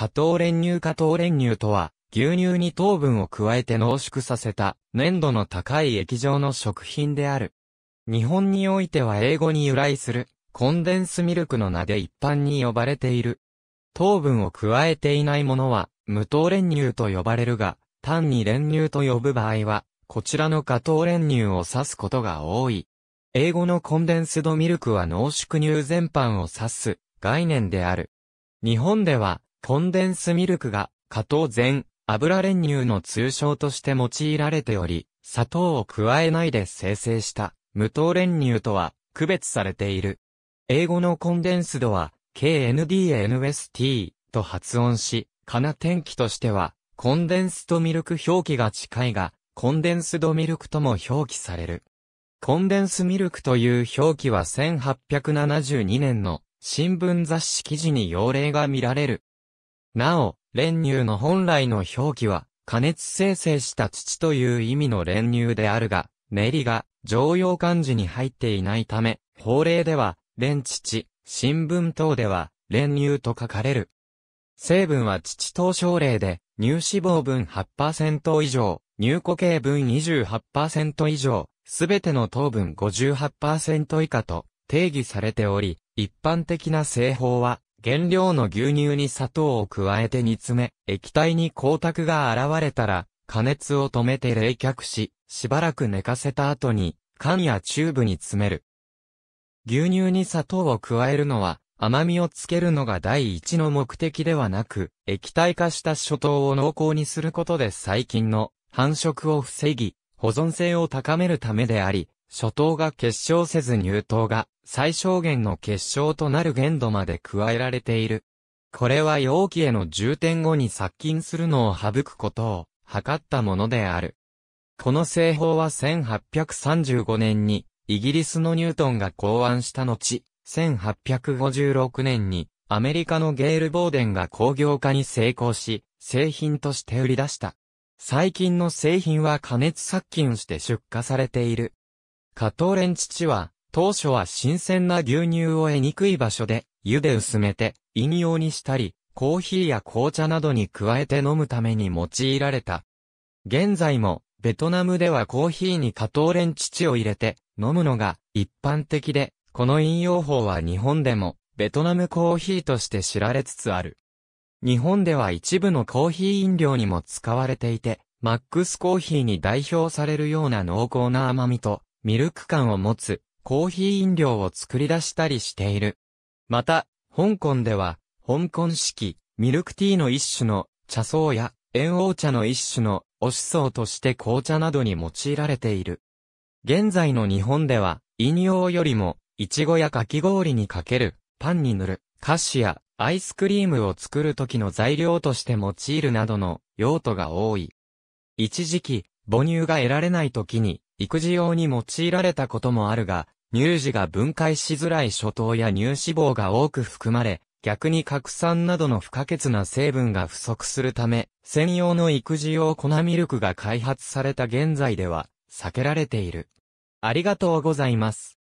加糖練乳加糖練乳とは、牛乳に糖分を加えて濃縮させた、粘度の高い液状の食品である。日本においては英語に由来する、コンデンスミルクの名で一般に呼ばれている。糖分を加えていないものは、無糖練乳と呼ばれるが、単に練乳と呼ぶ場合は、こちらの加糖練乳を指すことが多い。英語のコンデンスドミルクは濃縮乳全般を指す概念である。日本ではコンデンスミルクが、加糖全、油練乳の通称として用いられており、砂糖を加えないで生成した無糖練乳とは区別されている。英語のコンデンスドは KNDNST と発音し、かな天気としてはコンデンスとミルク表記が近いが、コンデンスドミルクとも表記される。コンデンスミルクという表記は1872年の新聞雑誌記事に用例が見られる。なお、練乳の本来の表記は、加熱生成した土という意味の練乳であるが、練りが常用漢字に入っていないため、法令では、練乳、新聞等では、練乳と書かれる。成分は乳糖症例で、乳脂肪分8%以上、乳固形分28%以上、すべての糖分58%以下と定義されており、一般的な製法は、原料の牛乳に砂糖を加えて煮詰め、液体に光沢が現れたら、加熱を止めて冷却し、しばらく寝かせた後に、缶やチューブに詰める。牛乳に砂糖を加えるのは、甘みをつけるのが第一の目的ではなく、液体化した諸糖を濃厚にすることで細菌の繁殖を防ぎ、保存性を高めるためであり、初等が結晶せず入等が最小限の結晶となる限度まで加えられている。これは容器への重点後に殺菌するのを省くことを図ったものである。この製法は1835年にイギリスのニュートンが考案した後、1856年にアメリカのゲール・ボーデンが工業化に成功し、製品として売り出した。最近の製品は加熱殺菌して出荷されている。カトーレン父は、当初は新鮮な牛乳を得にくい場所で、湯で薄めて、飲用にしたり、コーヒーや紅茶などに加えて飲むために用いられた。現在も、ベトナムではコーヒーにカトーレン乳を入れて、飲むのが一般的で、この飲用法は日本でも、ベトナムコーヒーとして知られつつある。日本では一部のコーヒー飲料にも使われていて、マックスコーヒーに代表されるような濃厚な甘みと、ミルク感を持つコーヒー飲料を作り出したりしている。また、香港では、香港式ミルクティーの一種の茶草や塩王茶の一種のおしそとして紅茶などに用いられている。現在の日本では、飲用よりも、いちごやかき氷にかける、パンに塗る、菓子やアイスクリームを作る時の材料として用いるなどの用途が多い。一時期、母乳が得られない時に育児用に用いられたこともあるが、乳児が分解しづらい初糖や乳脂肪が多く含まれ、逆に核酸などの不可欠な成分が不足するため、専用の育児用粉ミルクが開発された現在では、避けられている。ありがとうございます。